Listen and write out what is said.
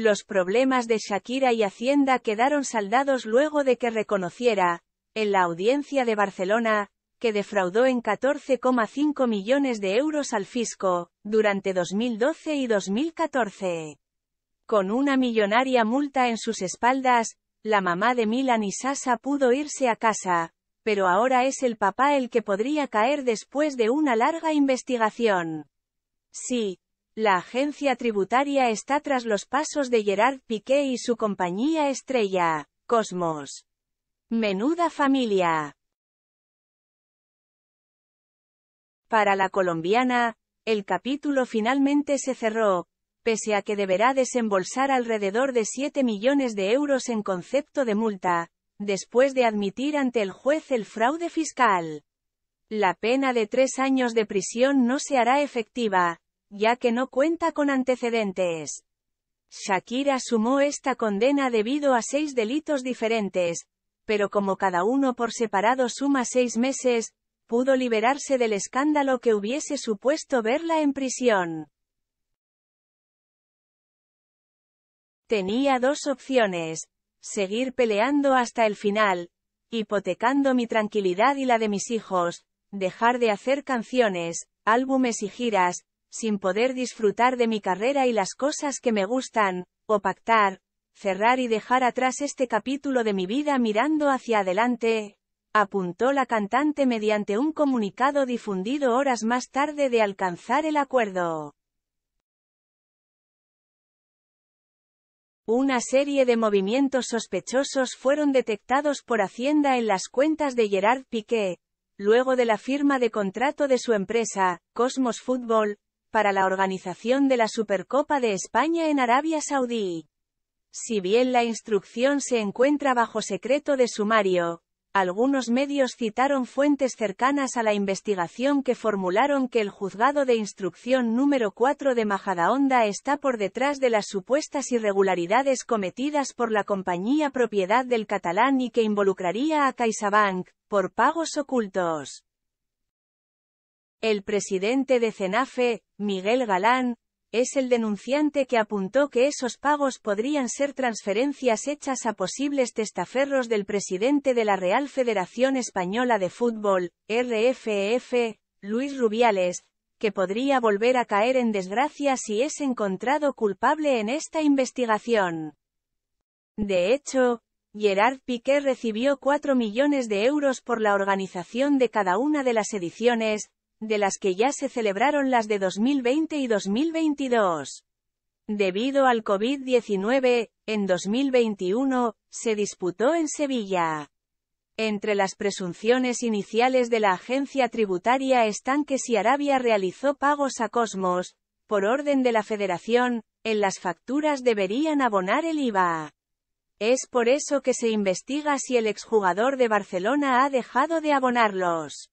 Los problemas de Shakira y Hacienda quedaron saldados luego de que reconociera, en la audiencia de Barcelona, que defraudó en 14,5 millones de euros al fisco, durante 2012 y 2014. Con una millonaria multa en sus espaldas, la mamá de Milan y Sasa pudo irse a casa, pero ahora es el papá el que podría caer después de una larga investigación. Sí, la agencia tributaria está tras los pasos de Gerard Piqué y su compañía estrella, Cosmos. Menuda familia. Para la colombiana, el capítulo finalmente se cerró, pese a que deberá desembolsar alrededor de 7 millones de euros en concepto de multa, después de admitir ante el juez el fraude fiscal. La pena de tres años de prisión no se hará efectiva, ya que no cuenta con antecedentes. Shakira sumó esta condena debido a seis delitos diferentes, pero como cada uno por separado suma seis meses, pudo liberarse del escándalo que hubiese supuesto verla en prisión. Tenía dos opciones, seguir peleando hasta el final, hipotecando mi tranquilidad y la de mis hijos, dejar de hacer canciones, álbumes y giras, sin poder disfrutar de mi carrera y las cosas que me gustan, o pactar, cerrar y dejar atrás este capítulo de mi vida mirando hacia adelante, apuntó la cantante mediante un comunicado difundido horas más tarde de alcanzar el acuerdo. Una serie de movimientos sospechosos fueron detectados por Hacienda en las cuentas de Gerard Piquet, luego de la firma de contrato de su empresa, Cosmos Football para la organización de la Supercopa de España en Arabia Saudí. Si bien la instrucción se encuentra bajo secreto de sumario, algunos medios citaron fuentes cercanas a la investigación que formularon que el juzgado de instrucción número 4 de Majadahonda está por detrás de las supuestas irregularidades cometidas por la compañía propiedad del catalán y que involucraría a CaixaBank, por pagos ocultos. El presidente de CENAFE, Miguel Galán, es el denunciante que apuntó que esos pagos podrían ser transferencias hechas a posibles testaferros del presidente de la Real Federación Española de Fútbol, RFEF, e Luis Rubiales, que podría volver a caer en desgracia si es encontrado culpable en esta investigación. De hecho, Gerard Piqué recibió 4 millones de euros por la organización de cada una de las ediciones, de las que ya se celebraron las de 2020 y 2022. Debido al COVID-19, en 2021, se disputó en Sevilla. Entre las presunciones iniciales de la agencia tributaria están que si Arabia realizó pagos a Cosmos, por orden de la Federación, en las facturas deberían abonar el IVA. Es por eso que se investiga si el exjugador de Barcelona ha dejado de abonarlos.